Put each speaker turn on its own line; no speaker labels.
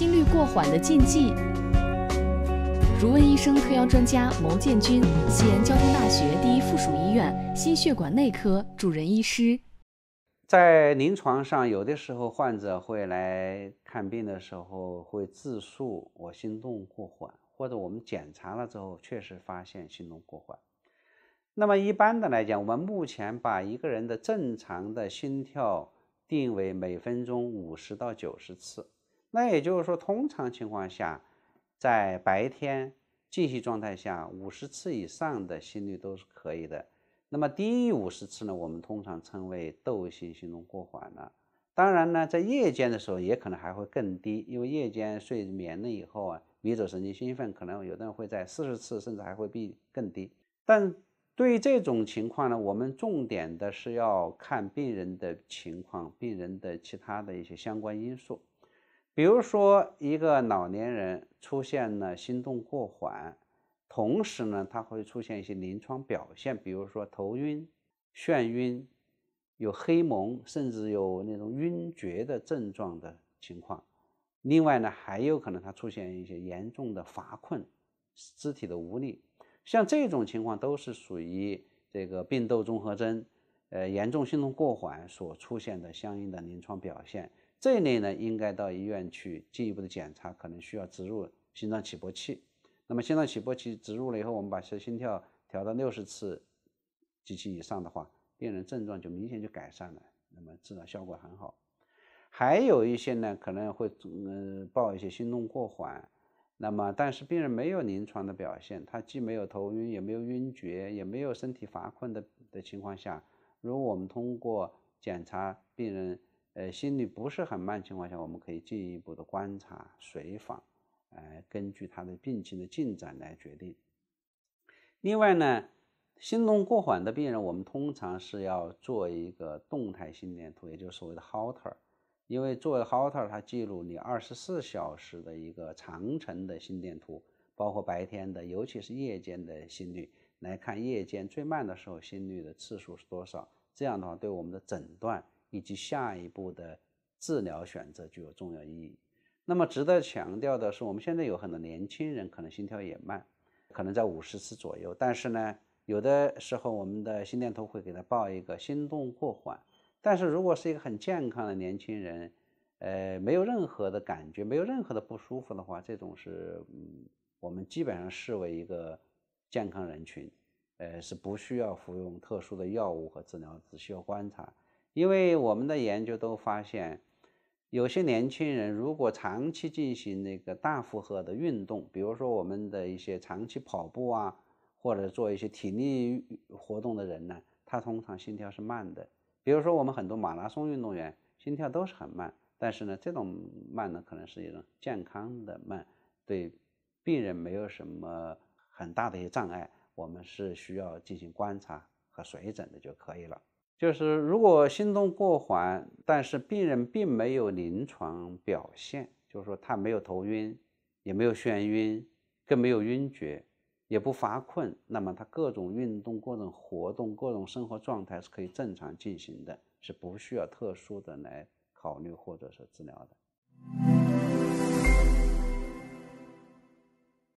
心率过缓的禁忌。如问医生，特邀专家牟建军，西安交通大学第一附属医院心血管内科主任医师。在临床上，有的时候患者会来看病的时候会自述我心动过缓，或者我们检查了之后确实发现心动过缓。那么一般的来讲，我们目前把一个人的正常的心跳定为每分钟五十到九十次。那也就是说，通常情况下，在白天静息状态下，五十次以上的心率都是可以的。那么低于五十次呢？我们通常称为窦性心动过缓了。当然呢，在夜间的时候，也可能还会更低，因为夜间睡眠了以后啊，迷走神经兴奋，可能有的人会在四十次，甚至还会比更低。但对于这种情况呢，我们重点的是要看病人的情况，病人的其他的一些相关因素。比如说，一个老年人出现了心动过缓，同时呢，他会出现一些临床表现，比如说头晕、眩晕、有黑蒙，甚至有那种晕厥的症状的情况。另外呢，还有可能他出现一些严重的乏困、肢体的无力。像这种情况都是属于这个病窦综合征，呃，严重心动过缓所出现的相应的临床表现。这一类呢，应该到医院去进一步的检查，可能需要植入心脏起搏器。那么心脏起搏器植入了以后，我们把心心跳调到六十次及其以上的话，病人症状就明显就改善了，那么治疗效果很好。还有一些呢，可能会嗯报一些心动过缓，那么但是病人没有临床的表现，他既没有头晕，也没有晕厥，也没有身体乏困的的情况下，如果我们通过检查病人。呃，心率不是很慢情况下，我们可以进一步的观察随访，呃，根据他的病情的进展来决定。另外呢，心动过缓的病人，我们通常是要做一个动态心电图，也就是所谓的 Holter，因为作为 Holter，它记录你二十四小时的一个长程的心电图，包括白天的，尤其是夜间的心率，来看夜间最慢的时候心率的次数是多少。这样的话，对我们的诊断。以及下一步的治疗选择具有重要意义。那么，值得强调的是，我们现在有很多年轻人可能心跳也慢，可能在五十次左右。但是呢，有的时候我们的心电图会给他报一个心动过缓。但是如果是一个很健康的年轻人，呃，没有任何的感觉，没有任何的不舒服的话，这种是嗯，我们基本上视为一个健康人群，呃，是不需要服用特殊的药物和治疗，只需要观察。因为我们的研究都发现，有些年轻人如果长期进行那个大负荷的运动，比如说我们的一些长期跑步啊，或者做一些体力活动的人呢，他通常心跳是慢的。比如说我们很多马拉松运动员，心跳都是很慢。但是呢，这种慢呢，可能是一种健康的慢，对病人没有什么很大的一些障碍，我们是需要进行观察和随诊的就可以了。就是如果心动过缓，但是病人并没有临床表现，就是说他没有头晕，也没有眩晕，更没有晕厥，也不乏困，那么他各种运动、各种活动、各种生活状态是可以正常进行的，是不需要特殊的来考虑或者是治疗的。